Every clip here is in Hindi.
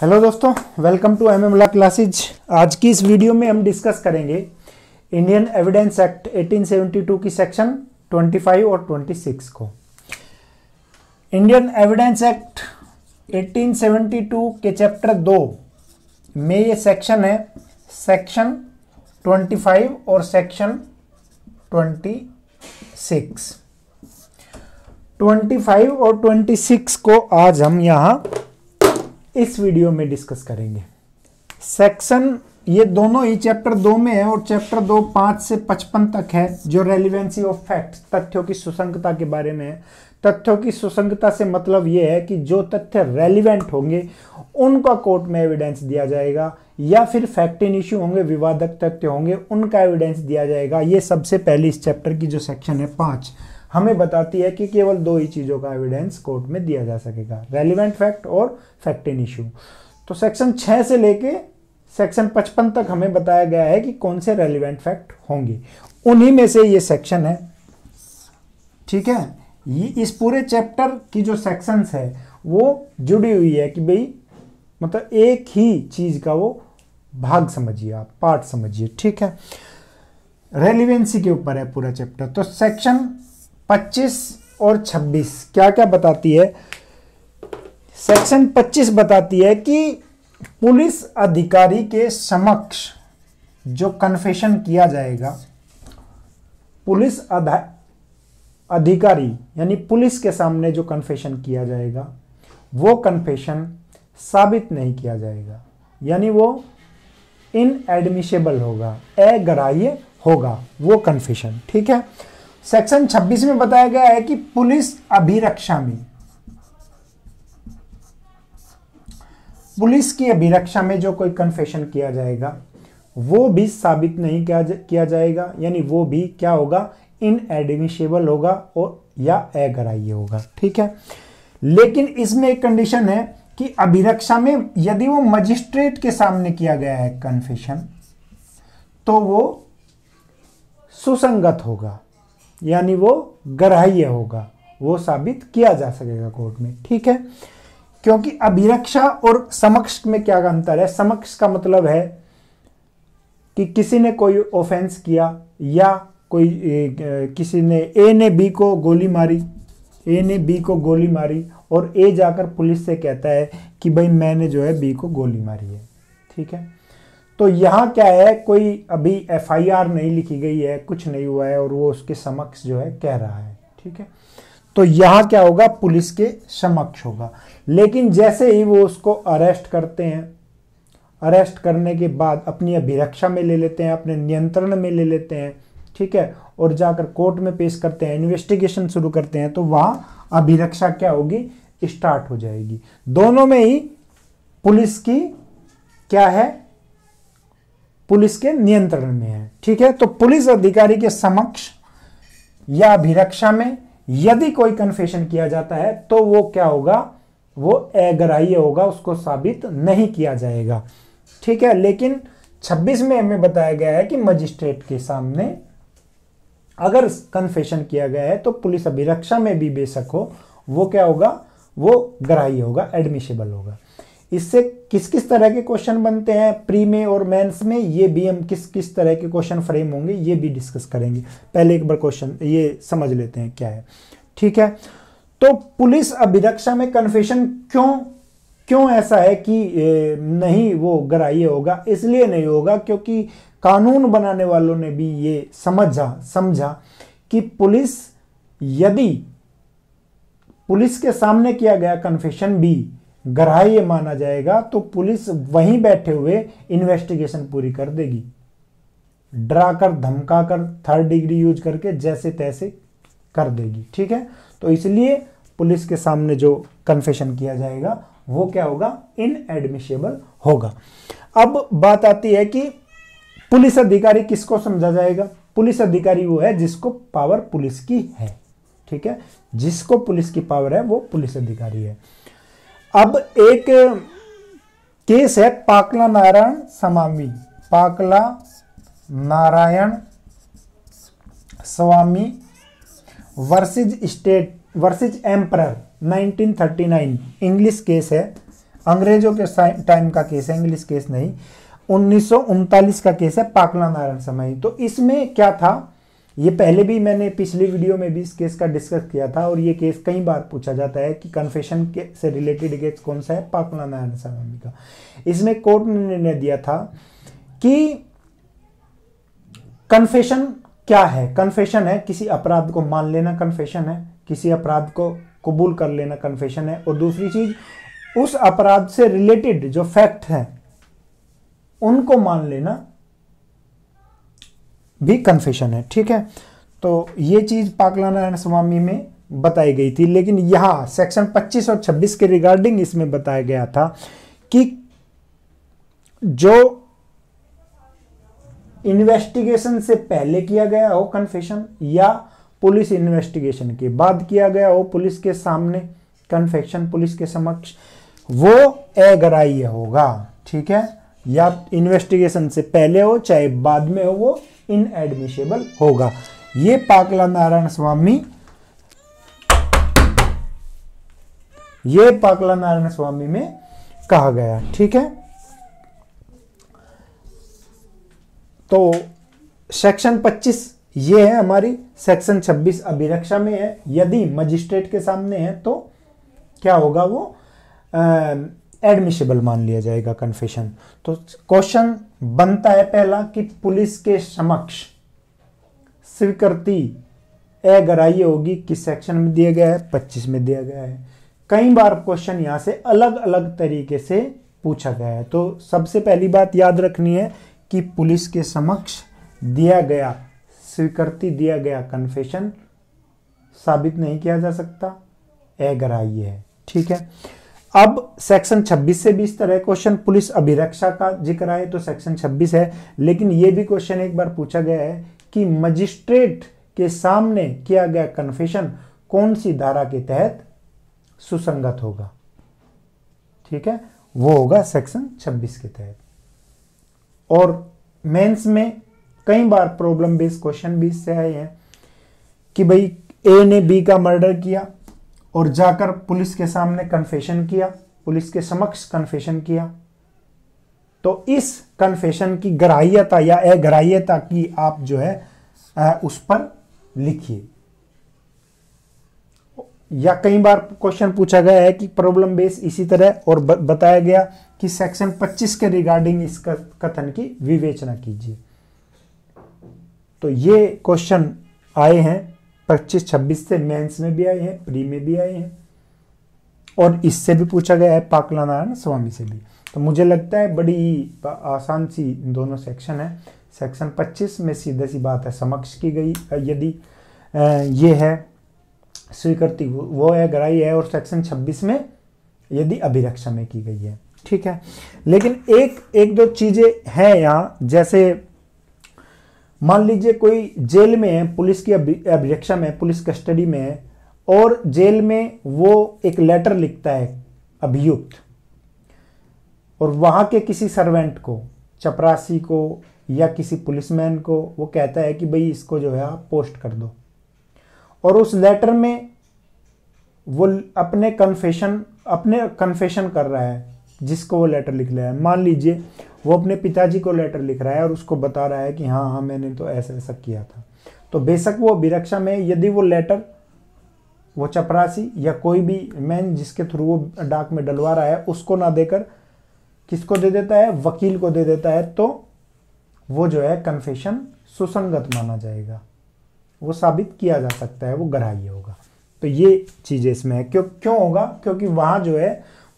हेलो दोस्तों welcome to M M classes आज की इस वीडियो में हम डिस्कस करेंगे इंडियन एविडेंस एक्ट 1872 की सेक्शन 25 और 26 को इंडियन एविडेंस एक्ट 1872 के चैप्टर दो में ये सेक्शन है सेक्शन 25 और सेक्शन 26 25 और 26 को आज हम यहाँ इस वीडियो में डिस्कस करेंगे सेक्शन ये दोनों ही चैप्टर दो में है और चैप्टर दो पाँच से पचपन तक है जो रेलिवेंसी ऑफ फैक्ट तथ्यों की सुसंगता के बारे में है तथ्यों की सुसंगता से मतलब ये है कि जो तथ्य रेलिवेंट होंगे उनका कोर्ट में एविडेंस दिया जाएगा या फिर फैक्ट इन इश्यू होंगे विवादक तथ्य होंगे उनका एविडेंस दिया जाएगा ये सबसे पहले इस चैप्टर की जो सेक्शन है पाँच हमें बताती है कि केवल दो ही चीज़ों का एविडेंस कोर्ट में दिया जा सकेगा रेलिवेंट फैक्ट और फैक्ट इन इशू तो सेक्शन छः से लेके सेक्शन पचपन तक हमें बताया गया है कि कौन से रेलिवेंट फैक्ट होंगे उन्हीं में से ये सेक्शन है ठीक है ये इस पूरे चैप्टर की जो सेक्शंस है वो जुड़ी हुई है कि भाई मतलब एक ही चीज़ का वो भाग समझिए आप पार्ट समझिए ठीक है रेलिवेंसी के ऊपर है पूरा चैप्टर तो सेक्शन 25 और 26 क्या क्या बताती है सेक्शन 25 बताती है कि पुलिस अधिकारी के समक्ष जो कन्फेशन किया जाएगा पुलिस अधिकारी यानी पुलिस के सामने जो कन्फेशन किया जाएगा वो कन्फेशन साबित नहीं किया जाएगा यानी वो इनएडमिशेबल होगा अग्राह्य होगा वो कन्फेशन ठीक है सेक्शन 26 में बताया गया है कि पुलिस अभिरक्षा में पुलिस की अभिरक्षा में जो कोई कन्फेशन किया जाएगा वो भी साबित नहीं किया जा, किया जाएगा यानी वो भी क्या होगा इन एडमिशेबल होगा और या अग्राह्य होगा ठीक है लेकिन इसमें एक कंडीशन है कि अभिरक्षा में यदि वो मजिस्ट्रेट के सामने किया गया है कन्फेशन तो वो सुसंगत होगा यानी वो ग्राह्य होगा वो साबित किया जा सकेगा कोर्ट में ठीक है क्योंकि अभिरक्षा और समक्ष में क्या अंतर है समक्ष का मतलब है कि किसी ने कोई ऑफेंस किया या कोई ए, किसी ने ए ने बी को गोली मारी ए ने बी को गोली मारी और ए जाकर पुलिस से कहता है कि भाई मैंने जो है बी को गोली मारी है ठीक है तो यहाँ क्या है कोई अभी एफआईआर नहीं लिखी गई है कुछ नहीं हुआ है और वो उसके समक्ष जो है कह रहा है ठीक है तो यहाँ क्या होगा पुलिस के समक्ष होगा लेकिन जैसे ही वो उसको अरेस्ट करते हैं अरेस्ट करने के बाद अपनी अभिरक्षा में ले लेते हैं अपने नियंत्रण में ले लेते हैं ठीक है और जाकर कोर्ट में पेश करते हैं इन्वेस्टिगेशन शुरू करते हैं तो वहाँ अभिरक्षा क्या होगी स्टार्ट हो जाएगी दोनों में ही पुलिस की क्या है पुलिस के नियंत्रण में है ठीक है तो पुलिस अधिकारी के समक्ष या अभिरक्षा में यदि कोई कन्फेशन किया जाता है तो वो क्या होगा वो अग्राह्य होगा उसको साबित नहीं किया जाएगा ठीक है लेकिन 26 में हमें बताया गया है कि मजिस्ट्रेट के सामने अगर कन्फेशन किया गया है तो पुलिस अभिरक्षा में भी बेशक हो वो क्या होगा वो ग्राह्य होगा एडमिशेबल होगा इससे किस किस तरह के क्वेश्चन बनते हैं प्री में और मेंस में ये भी हम किस किस तरह के क्वेश्चन फ्रेम होंगे ये भी डिस्कस करेंगे पहले एक बार क्वेश्चन ये समझ लेते हैं क्या है ठीक है तो पुलिस अभिरक्षा में कन्फेशन क्यों क्यों ऐसा है कि नहीं वो ग्राह्य होगा इसलिए नहीं होगा क्योंकि कानून बनाने वालों ने भी ये समझा समझा कि पुलिस यदि पुलिस के सामने किया गया कन्फेशन भी ग्राह्य माना जाएगा तो पुलिस वहीं बैठे हुए इन्वेस्टिगेशन पूरी कर देगी डरा कर धमका कर थर्ड डिग्री यूज करके जैसे तैसे कर देगी ठीक है तो इसलिए पुलिस के सामने जो कन्फेशन किया जाएगा वो क्या होगा इनएडमिशेबल होगा अब बात आती है कि पुलिस अधिकारी किसको समझा जाएगा पुलिस अधिकारी वो है जिसको पावर पुलिस की है ठीक है जिसको पुलिस की पावर है वो पुलिस अधिकारी है अब एक केस है Pakala Narayana Swami Pakala Narayana Swami versus state versus emperor 1939 English case है अंग्रेजों के टाइम का केस है इंग्लिश केस नहीं उन्नीस का केस है पाकला नारायण समय तो इसमें क्या था ये पहले भी मैंने पिछली वीडियो में भी इस केस का डिस्कस किया था और ये केस कई बार पूछा जाता है कि कन्फेशन के से रिलेटेड केस कौन सा है पाकला नारायण स्वामी का इसमें कोर्ट ने निर्णय दिया था कि कन्फेशन क्या है कन्फेशन है किसी अपराध को मान लेना कन्फेशन है किसी अपराध को कबूल कर लेना कन्फेशन है और दूसरी चीज उस अपराध से रिलेटेड जो फैक्ट है उनको मान लेना भी कन्फेशन है ठीक है तो ये चीज़ पाकलानारायण स्वामी में बताई गई थी लेकिन यहां सेक्शन 25 और 26 के रिगार्डिंग इसमें बताया गया था कि जो इन्वेस्टिगेशन से पहले किया गया हो कन्फेशन या पुलिस इन्वेस्टिगेशन के बाद किया गया हो पुलिस के सामने कन्फेक्शन पुलिस के समक्ष वो अग्राह्य होगा ठीक है या इन्वेस्टिगेशन से पहले हो चाहे बाद में हो वो इनएडमिशेबल होगा ये पाकला नारायण स्वामी ये पाकला नारायण स्वामी में कहा गया ठीक है तो सेक्शन 25 ये है हमारी सेक्शन 26 अभिरक्षा में है यदि मजिस्ट्रेट के सामने है तो क्या होगा वो आ, एडमिशेबल मान लिया जाएगा कन्फेशन तो क्वेश्चन बनता है पहला कि पुलिस के समक्ष स्वीकृति अग्राह्य होगी किस सेक्शन में दिया गया है पच्चीस में दिया गया है कई बार क्वेश्चन यहां से अलग अलग तरीके से पूछा गया है तो सबसे पहली बात याद रखनी है कि पुलिस के समक्ष दिया गया स्वीकृति दिया गया कन्फेशन साबित नहीं किया जा सकता अग्राह्य है ठीक है अब सेक्शन 26 से भी इस तरह क्वेश्चन पुलिस अभिरक्षा का जिक्र आए तो सेक्शन 26 है लेकिन यह भी क्वेश्चन एक बार पूछा गया है कि मजिस्ट्रेट के सामने किया गया कन्फेशन कौन सी धारा के तहत सुसंगत होगा ठीक है वो होगा सेक्शन 26 के तहत और मेंस में कई बार प्रॉब्लम बेस्ड क्वेश्चन भी इससे आए हैं कि भाई ए ने बी का मर्डर किया और जाकर पुलिस के सामने कन्फेशन किया पुलिस के समक्ष कन्फेशन किया तो इस कन्फेशन की ग्राह्यता या अग्राह्यता की आप जो है आ, उस पर लिखिए या कई बार क्वेश्चन पूछा गया है कि प्रॉब्लम बेस इसी तरह और ब, बताया गया कि सेक्शन 25 के रिगार्डिंग इस कथन की विवेचना कीजिए तो ये क्वेश्चन आए हैं पच्चीस छब्बीस से मेंस में भी आए हैं प्री में भी आए हैं और इससे भी पूछा गया है पाकला नारायण स्वामी से भी तो मुझे लगता है बड़ी आसान सी दोनों सेक्शन है सेक्शन 25 में सीधे सी बात है समक्ष की गई यदि ये है स्वीकृति वो है गराई है और सेक्शन 26 में यदि अभिरक्षा में की गई है ठीक है लेकिन एक एक दो चीज़ें हैं यहाँ जैसे मान लीजिए कोई जेल में है पुलिस की अभिरक्षा में पुलिस कस्टडी में है और जेल में वो एक लेटर लिखता है अभियुक्त और वहाँ के किसी सर्वेंट को चपरासी को या किसी पुलिसमैन को वो कहता है कि भाई इसको जो है आप पोस्ट कर दो और उस लेटर में वो अपने कन्फेशन अपने कन्फेशन कर रहा है जिसको वो लेटर लिख रहा है मान लीजिए वो अपने पिताजी को लेटर लिख रहा है और उसको बता रहा है कि हाँ हाँ मैंने तो ऐसा ऐसा किया था तो बेशक वो अभिरक्षा में यदि वो लेटर वो चपरासी या कोई भी मैन जिसके थ्रू वो डाक में डलवा रहा है उसको ना देकर किसको दे देता है वकील को दे देता है तो वो जो है कन्फेशन सुसंगत माना जाएगा वो साबित किया जा सकता है वो ग्राह्य होगा तो ये चीज़ें इसमें है क्यों क्यों होगा क्योंकि वहाँ जो है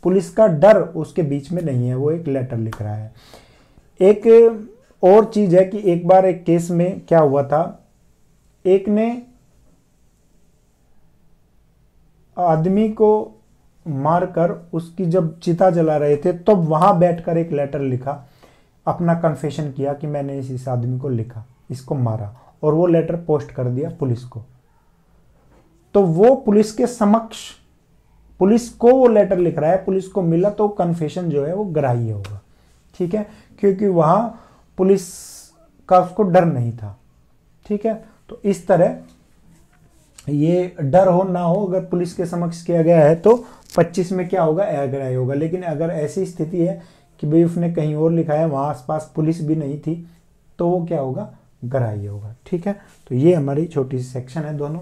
पुलिस का डर उसके बीच में नहीं है वो एक लेटर लिख रहा है एक और चीज़ है कि एक बार एक केस में क्या हुआ था एक ने आदमी को मारकर उसकी जब चिता जला रहे थे तब तो वहां बैठकर एक लेटर लिखा अपना कन्फेशन किया कि मैंने इस इस आदमी को लिखा इसको मारा और वो लेटर पोस्ट कर दिया पुलिस को तो वो पुलिस के समक्ष पुलिस को वो लेटर लिख रहा है पुलिस को मिला तो कन्फेशन जो है वो ग्राह्य होगा ठीक है क्योंकि वहां पुलिस का उसको डर नहीं था ठीक है तो इस तरह ये डर हो ना हो अगर पुलिस के समक्ष किया गया है तो 25 में क्या होगा अग्राह्य होगा लेकिन अगर ऐसी स्थिति है कि भाई उसने कहीं और लिखा है वहाँ आसपास पुलिस भी नहीं थी तो वो क्या होगा ग्राह्य होगा ठीक है तो ये हमारी छोटी सी सेक्शन है दोनों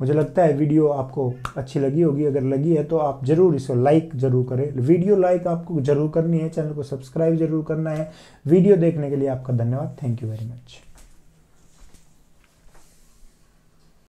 मुझे लगता है वीडियो आपको अच्छी लगी होगी अगर लगी है तो आप ज़रूर इसे लाइक ज़रूर करें वीडियो लाइक आपको ज़रूर करनी है चैनल को सब्सक्राइब ज़रूर करना है वीडियो देखने के लिए आपका धन्यवाद थैंक यू वेरी मच